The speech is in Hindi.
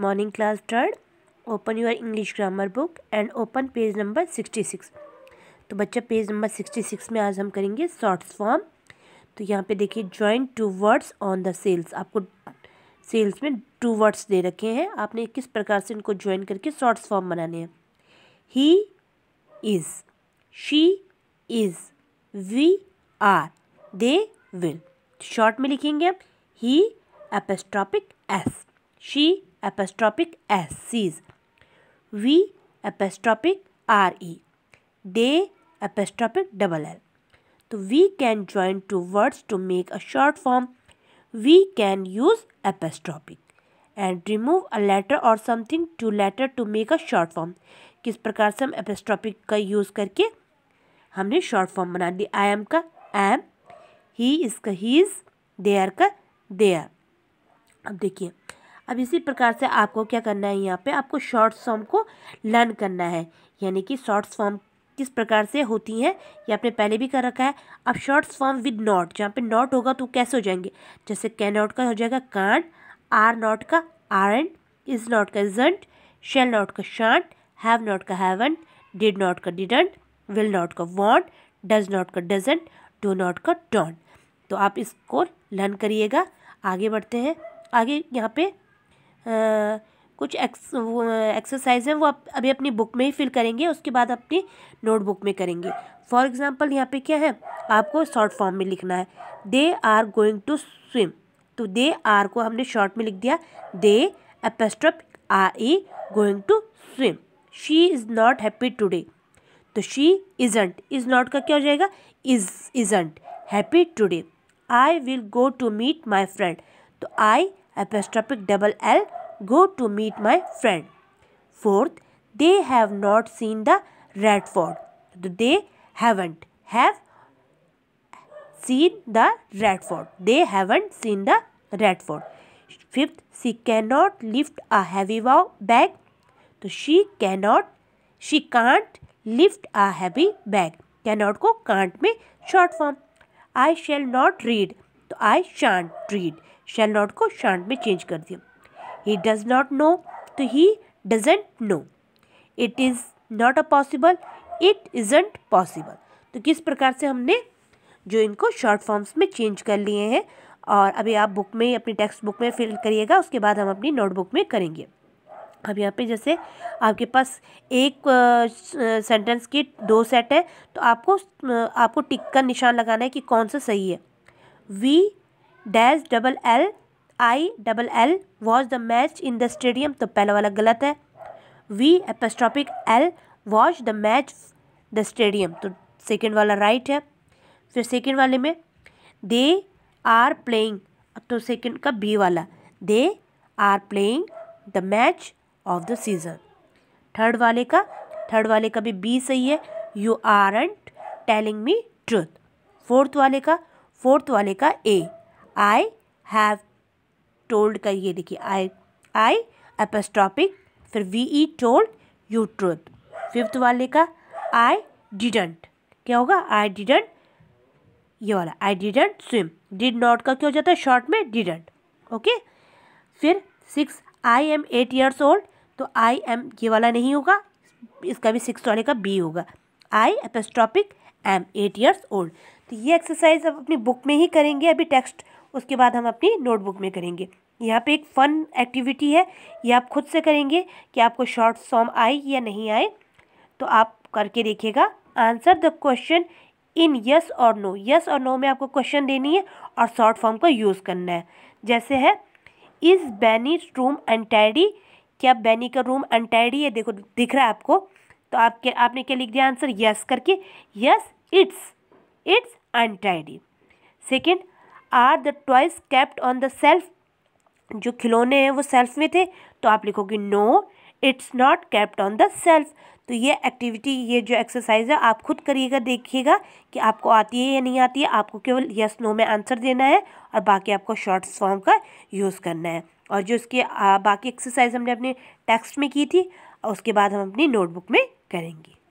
Morning class third open your English grammar book and open page number sixty six तो बच्चा पेज नंबर सिक्सटी सिक्स में आज हम करेंगे शॉर्ट्स फॉर्म तो यहाँ पे देखिए join two words on the cells आपको सेल्स में टू वर्ड्स दे रखे हैं आपने किस प्रकार से इनको ज्वाइन करके शॉर्ट्स फॉर्म बनाने हैं he is she is we are they will short में लिखेंगे आप he apostrophic s she apostrophic s she's we apostrophic r e they apostrophic double l e. तो we can join two words to make a short form we can use apostrophic and remove a letter or something two letter to make a short form किस प्रकार से हम एपेस्ट्रॉपिक का यूज़ करके हमने शॉर्ट फॉर्म बना दिया आई एम का आई एम ही इसका ही इज़ देयर का देयर अब देखिए अब इसी प्रकार से आपको क्या करना है यहाँ पे आपको शॉर्ट्स फॉर्म को लर्न करना है यानी कि शॉर्ट्स फॉर्म किस प्रकार से होती हैं ये आपने पहले भी कर रखा है अब शॉर्ट्स फॉर्म विद नॉट जहाँ पे नॉट होगा तो कैसे हो जाएंगे जैसे कैन नॉट का हो जाएगा कांड आर नॉट का आर एंड इज नॉट का इजेंट शेल नॉट का शांट हैव नॉट का हैवन डिड नॉट का डिडेंट विल नॉट का वॉन्ट डज नॉट का डजेंट डो नॉट का डॉन्ट तो आप इसको लर्न करिएगा आगे बढ़ते हैं आगे यहाँ पे कुछ एक्स एक्सरसाइज हैं वो आप अभी अपनी बुक में ही फिल करेंगे उसके बाद अपनी नोटबुक में करेंगे फॉर एग्ज़ाम्पल यहाँ पे क्या है आपको शॉर्ट फॉर्म में लिखना है they are going to swim तो दे आर को हमने शॉर्ट में लिख दिया they apostrophe r e going to swim she is not happy today तो शी इज़ंट इज़ नॉट का क्या हो जाएगा is isn't happy today I will go to meet my friend तो I apostrophic double L go to meet my friend. Fourth, they have not seen the Redford. They haven't have seen the Redford. They haven't seen the Redford. Fifth, she cannot lift a heavy bag. she she cannot she can't lift a heavy bag cannot को can't में form. I shall not read. So I sha not read. Shall not को शांट में चेंज कर दिया ही डज नॉट नो तो he doesn't know it is not a possible it isn't possible तो किस प्रकार से हमने जो इनको शॉर्ट फॉर्म्स में चेंज कर लिए हैं और अभी आप बुक में अपनी टेक्स्ट बुक में फिल करिएगा उसके बाद हम अपनी नोटबुक में करेंगे अब यहाँ पे जैसे आपके पास एक सेंटेंस की दो सेट है तो आपको आपको टिक का निशान लगाना है कि कौन सा सही है we dash double l I double l watch the match in the stadium तो पहला वाला गलत है we apostrophic l watch the match the stadium तो सेकेंड वाला राइट right है फिर सेकेंड वाले में दे आर प्लेइंग तो सेकेंड का बी वाला they are playing the match of the season third वाले का थर्ड वाले का भी बी सही है you aren't telling me truth fourth वाले का फोर्थ वाले का ए आई हैव टोल्ड का ये देखिए आई आई एपस्टॉपिक फिर v e told you truth fifth वाले का आई डिडंट क्या होगा आई डिडेंट ये वाला I didn't swim did not का क्या हो जाता है शॉर्ट में डिडेंट ओके फिर six I am eight years old तो आई एम ये वाला नहीं होगा इसका भी सिक्स वाले का बी होगा I apostrophic m eight years old तो ये एक्सरसाइज आप अपनी बुक में ही करेंगे अभी टेक्स्ट उसके बाद हम अपनी नोटबुक में करेंगे यहाँ पे एक फ़न एक्टिविटी है ये आप खुद से करेंगे कि आपको शॉर्ट फॉर्म आए या नहीं आए तो आप करके देखिएगा answer the question in yes or no yes or no में आपको क्वेश्चन देनी है और शॉर्ट फॉर्म का यूज़ करना है जैसे है इज़ बैनी रूम अनटायडी क्या बैनी का रूम अनटायडी है देखो दिख रहा है आपको तो आपके आपने क्या लिख दिया आंसर यस करके yes it's it's untidy second are the toys kept on the shelf जो खिलौने हैं वो सेल्फ में थे तो आप लिखोगे no it's not kept on the shelf तो ये एक्टिविटी ये जो एक्सरसाइज है आप खुद करिएगा देखिएगा कि आपको आती है या नहीं आती है आपको केवल यस नो में आंसर देना है और बाकी आपको शॉर्ट फॉर्म का यूज़ करना है और जो इसके बाकी एक्सरसाइज हमने अपने टेक्स्ट में की थी और उसके बाद हम अपनी नोटबुक में करेंगे